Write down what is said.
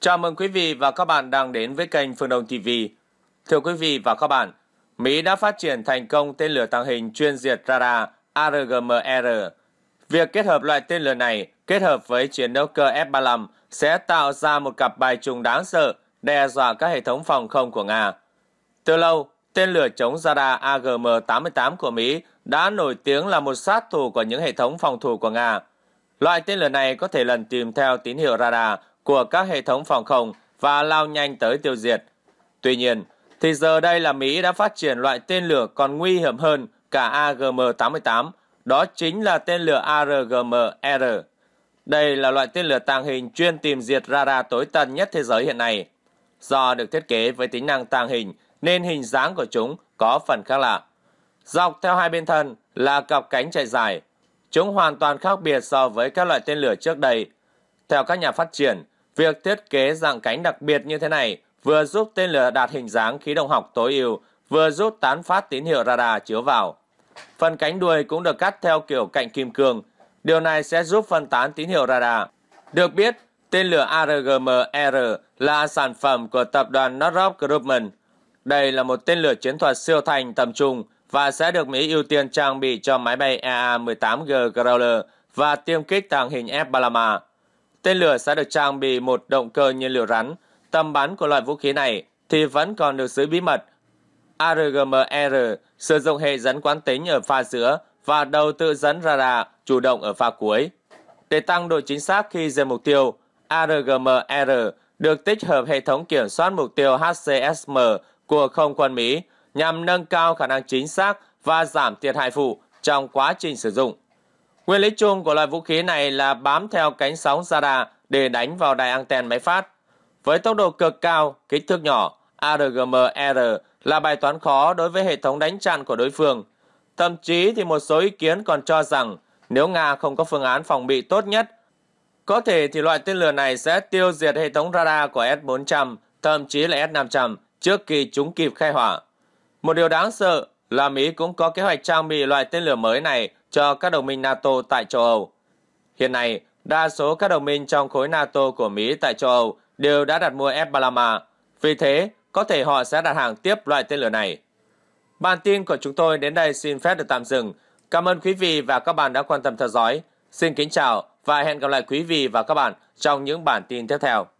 Chào mừng quý vị và các bạn đang đến với kênh Phương Đông TV. Thưa quý vị và các bạn, Mỹ đã phát triển thành công tên lửa tàng hình chuyên diệt radar ARGMR. Việc kết hợp loại tên lửa này kết hợp với chiến đấu cơ F-35 sẽ tạo ra một cặp bài trùng đáng sợ đe dọa các hệ thống phòng không của Nga. Từ lâu, tên lửa chống radar AGM-88 của Mỹ đã nổi tiếng là một sát thủ của những hệ thống phòng thủ của Nga. Loại tên lửa này có thể lần tìm theo tín hiệu radar của các hệ thống phòng không và lao nhanh tới tiêu diệt. Tuy nhiên, thì giờ đây là Mỹ đã phát triển loại tên lửa còn nguy hiểm hơn cả AGM-88, đó chính là tên lửa ARGM-R. Đây là loại tên lửa tàng hình chuyên tìm diệt radar tối tân nhất thế giới hiện nay. Do được thiết kế với tính năng tàng hình nên hình dáng của chúng có phần khác lạ. Dọc theo hai bên thân là cặp cánh chạy dài. Chúng hoàn toàn khác biệt so với các loại tên lửa trước đây. Theo các nhà phát triển, Việc thiết kế dạng cánh đặc biệt như thế này vừa giúp tên lửa đạt hình dáng khí động học tối ưu, vừa giúp tán phát tín hiệu radar chiếu vào. Phần cánh đuôi cũng được cắt theo kiểu cạnh kim cương. Điều này sẽ giúp phân tán tín hiệu radar. Được biết, tên lửa ARGM-R là sản phẩm của tập đoàn Northrop Grumman. Đây là một tên lửa chiến thuật siêu thành tầm trung và sẽ được Mỹ ưu tiên trang bị cho máy bay EA-18G Growler và tiêm kích tàng hình F-35. Tên lửa sẽ được trang bị một động cơ nhiên liệu rắn. Tầm bắn của loại vũ khí này thì vẫn còn được giữ bí mật. ARGMR sử dụng hệ dẫn quán tính ở pha giữa và đầu tự dẫn radar chủ động ở pha cuối. Để tăng độ chính xác khi rời mục tiêu, ARGMR được tích hợp hệ thống kiểm soát mục tiêu HCSM của không quân Mỹ nhằm nâng cao khả năng chính xác và giảm thiệt hại phụ trong quá trình sử dụng. Nguyên lý chung của loại vũ khí này là bám theo cánh sóng radar để đánh vào đài anten máy phát. Với tốc độ cực cao, kích thước nhỏ, ARGM-R là bài toán khó đối với hệ thống đánh chặn của đối phương. Thậm chí thì một số ý kiến còn cho rằng nếu Nga không có phương án phòng bị tốt nhất, có thể thì loại tên lửa này sẽ tiêu diệt hệ thống radar của S-400, thậm chí là S-500 trước khi chúng kịp khai hỏa. Một điều đáng sợ là Mỹ cũng có kế hoạch trang bị loại tên lửa mới này cho các đồng minh NATO tại châu Âu. Hiện nay, đa số các đồng minh trong khối NATO của Mỹ tại châu Âu đều đã đặt mua F-35, vì thế có thể họ sẽ đặt hàng tiếp loại tên lửa này. Bản tin của chúng tôi đến đây xin phép được tạm dừng. Cảm ơn quý vị và các bạn đã quan tâm theo dõi. Xin kính chào và hẹn gặp lại quý vị và các bạn trong những bản tin tiếp theo.